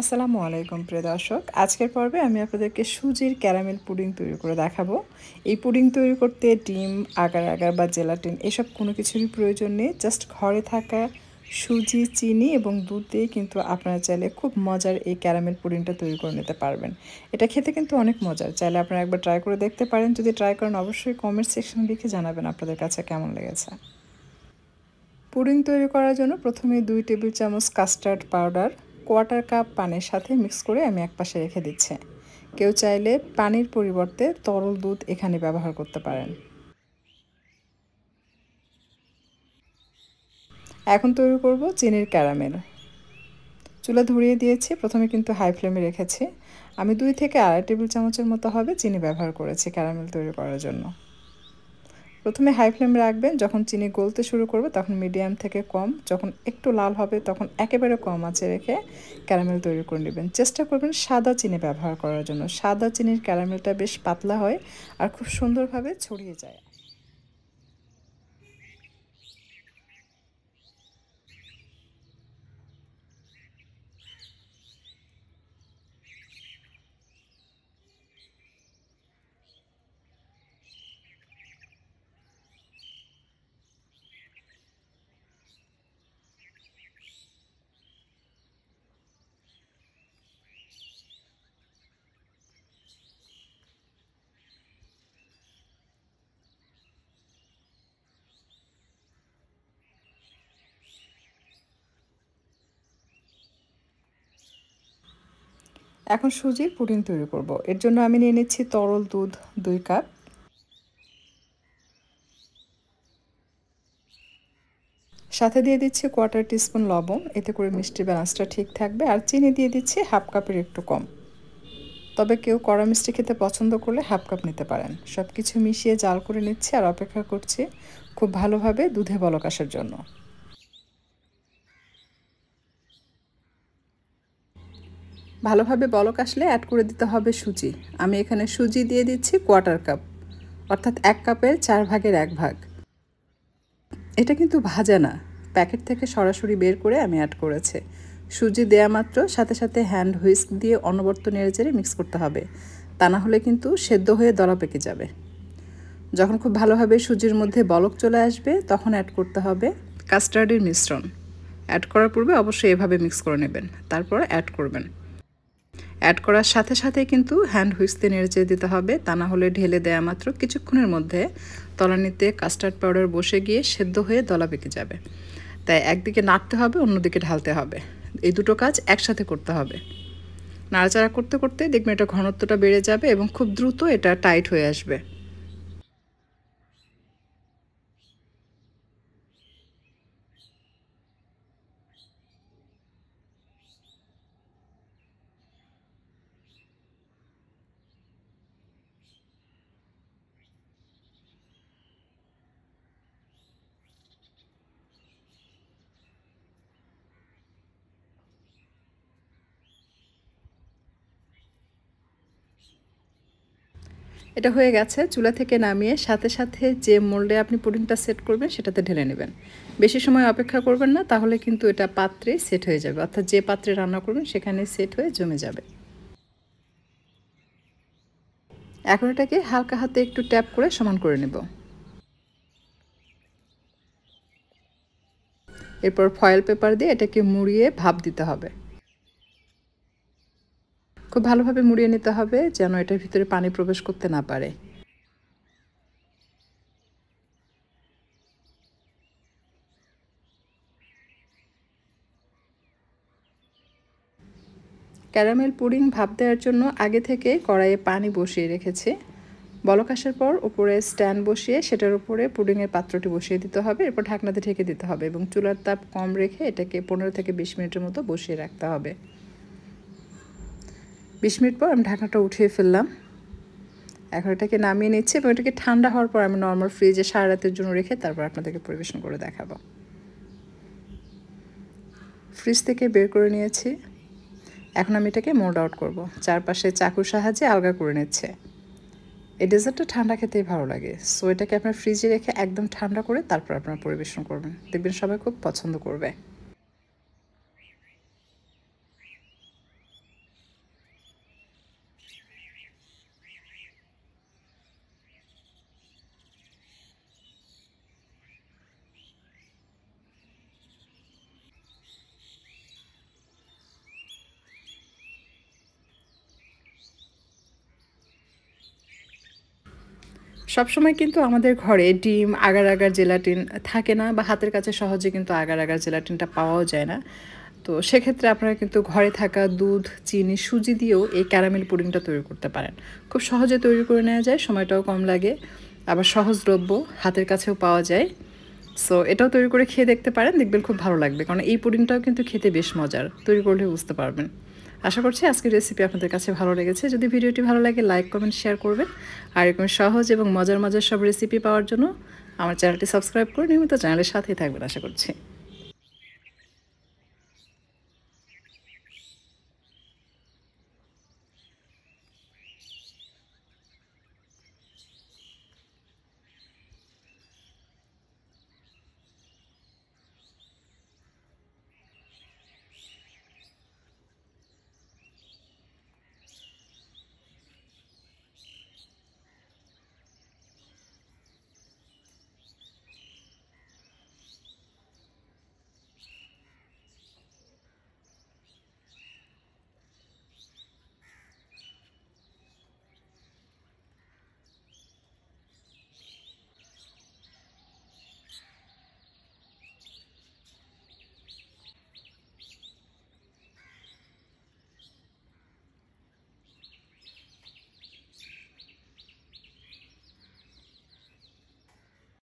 আসসালামু আলাইকুম প্রিয় দর্শক আজকের পর্বে আমি আপনাদেরকে সুজির ক্যারামেল পুডিং তৈরি করে দেখাবো এই পুডিং তৈরি করতে ডিম আগার আগার বা জেলাটিন এসব কোনো কিছুরই প্রয়োজন নেই জাস্ট ঘরে থাকা সুজি চিনি এবং দুধ দিয়ে কিন্তু আপনারা চাইলে খুব মজার এই ক্যারামেল পুডিংটা তৈরি করে নিতে পারবেন এটা খেতে কিন্তু অনেক মজার চাইলে আপনারা একবার ট্রাই করে দেখতে পারেন যদি ট্রাই করেন অবশ্যই কমেন্ট সেকশনে লিখে জানাবেন আপনাদের কাছে কেমন লেগেছে পুডিং তৈরি করার জন্য প্রথমে দুই টেবিল চামচ কাস্টার্ড পাউডার কোয়ার্টার কাপ পানির সাথে মিক্স করে আমি একপাশে রেখে দিচ্ছি কেউ চাইলে পানির পরিবর্তে তরল দুধ এখানে ব্যবহার করতে পারেন এখন তৈরি করব চিনির ক্যারামেল চুলা ধরিয়ে দিয়েছি প্রথমে কিন্তু হাই ফ্লেমে রেখেছি আমি দুই থেকে আড়াই টেবিল চামচের মতো হবে চিনি ব্যবহার করেছি ক্যারামেল তৈরি করার জন্য প্রথমে হাই ফ্লেম রাখবেন যখন চিনি গলতে শুরু করবে তখন মিডিয়াম থেকে কম যখন একটু লাল হবে তখন একেবারে কম আছে রেখে ক্যারামেল তৈরি করে নেবেন চেষ্টা করবেন সাদা চিনি ব্যবহার করার জন্য সাদা চিনির ক্যারামেলটা বেশ পাতলা হয় আর খুব সুন্দরভাবে ছড়িয়ে যায় এখন সুজির পুডিং তৈরি করব। এর জন্য আমি নিয়ে নিচ্ছি তরল দুধ দুই কাপ সাথে দিয়ে দিচ্ছি কোয়ার্টার টিস্পুন লবণ এতে করে মিষ্টি ব্যালান্সটা ঠিক থাকবে আর চিনি দিয়ে দিচ্ছি হাফ কাপের একটু কম তবে কেউ কড়া মিষ্টি খেতে পছন্দ করলে হাফ কাপ নিতে পারেন সব কিছু মিশিয়ে জাল করে নিচ্ছি আর অপেক্ষা করছি খুব ভালোভাবে দুধে বলক আসার জন্য ভালোভাবে বলক আসলে অ্যাড করে দিতে হবে সুজি আমি এখানে সুজি দিয়ে দিচ্ছি কোয়ার্টার কাপ অর্থাৎ এক কাপের চার ভাগের এক ভাগ এটা কিন্তু ভাজা না প্যাকেট থেকে সরাসরি বের করে আমি অ্যাড করেছি সুজি দেয়া মাত্র সাথে সাথে হ্যান্ড হুইস্ক দিয়ে অনবর্ত নেড়ে চেড়ে মিক্স করতে হবে তা না হলে কিন্তু সেদ্ধ হয়ে দলা পেকে যাবে যখন খুব ভালোভাবে সুজির মধ্যে বলক চলে আসবে তখন অ্যাড করতে হবে কাস্টার্ডের মিশ্রণ অ্যাড করার পূর্বে অবশ্যই এভাবে মিক্স করে নেবেন তারপর অ্যাড করবেন অ্যাড করার সাথে সাথে কিন্তু হ্যান্ড হুইস্তে নেড়ে দিতে হবে তা না হলে ঢেলে দেয়া মাত্র কিছুক্ষণের মধ্যে তলানিতে কাস্টার্ড পাউডার বসে গিয়ে সেদ্ধ হয়ে দলা পেকে যাবে তাই একদিকে নাড়তে হবে অন্যদিকে ঢালতে হবে এই দুটো কাজ একসাথে করতে হবে নাড়াচাড়া করতে করতে দেখবেন এটা ঘনত্বটা বেড়ে যাবে এবং খুব দ্রুত এটা টাইট হয়ে আসবে এটা হয়ে গেছে চুলা থেকে নামিয়ে সাথে সাথে যে মোল্ডে আপনি পুডিংটা সেট করবেন সেটাতে ঢেলে নেবেন বেশি সময় অপেক্ষা করবেন না তাহলে কিন্তু এটা পাত্রে সেট হয়ে যাবে অর্থাৎ যে পাত্রে রান্না করবেন সেখানে সেট হয়ে জমে যাবে এখন এটাকে হালকা হাতে একটু ট্যাপ করে সমান করে নেব এরপর ফয়েল পেপার দিয়ে এটাকে মুড়িয়ে ভাপ দিতে হবে খুব ভালোভাবে মুড়িয়ে নিতে হবে যেন এটার ভিতরে পানি প্রবেশ করতে না পারে ক্যারামেল পুডিং ভাপ দেওয়ার জন্য আগে থেকে কড়াইয়ে পানি বসিয়ে রেখেছি বলক আসার পর উপরে স্ট্যান্ড বসিয়ে সেটার উপরে পুডিংয়ের পাত্রটি বসিয়ে দিতে হবে এরপর ঢাকনাতে ঢেকে দিতে হবে এবং চুলার তাপ কম রেখে এটাকে পনেরো থেকে বিশ মিনিটের মতো বসিয়ে রাখতে হবে বিশ মিনিট পর আমি ঢাকনাটা উঠিয়ে ফেললাম এখন এটাকে নামিয়ে নিচ্ছি এবং এটাকে ঠান্ডা হওয়ার পর আমি নর্মাল ফ্রিজে সারা রাতের জন্য রেখে তারপর আপনাদেরকে পরিবেশন করে দেখাবো ফ্রিজ থেকে বের করে নিয়েছি এখন আমি এটাকে মোল্ড আউট করব চারপাশে চাকুর সাহায্যে আলগা করে নিচ্ছে এই ডেজার্টটা ঠান্ডা খেতেই ভালো লাগে সো এটাকে আপনার ফ্রিজে রেখে একদম ঠান্ডা করে তারপর আপনার পরিবেশন করবেন দেখবেন সবাই খুব পছন্দ করবে সবসময় কিন্তু আমাদের ঘরে ডিম আগার আগার জেলাটিন থাকে না বা হাতের কাছে সহজে কিন্তু আগার আগার জেলাটিনটা পাওয়াও যায় না তো সেক্ষেত্রে আপনারা কিন্তু ঘরে থাকা দুধ চিনি সুজি দিয়েও এই ক্যারামেল পুডিংটা তৈরি করতে পারেন খুব সহজে তৈরি করে নেওয়া যায় সময়টাও কম লাগে আবার সহজদ্রব্য হাতের কাছেও পাওয়া যায় সো এটাও তৈরি করে খেয়ে দেখতে পারেন দেখবেন খুব ভালো লাগবে কারণ এই পুডিংটাও কিন্তু খেতে বেশ মজার তৈরি করলে বুঝতে পারবেন আশা করছি আজকের রেসিপি আপনাদের কাছে ভালো লেগেছে যদি ভিডিওটি ভালো লাগে লাইক কমেন্ট শেয়ার করবেন আর এরকম সহজ এবং মজার মজার সব রেসিপি পাওয়ার জন্য আমার চ্যানেলটি সাবস্ক্রাইব করে নিয়মিত চ্যানেলের সাথেই থাকবেন আশা করছি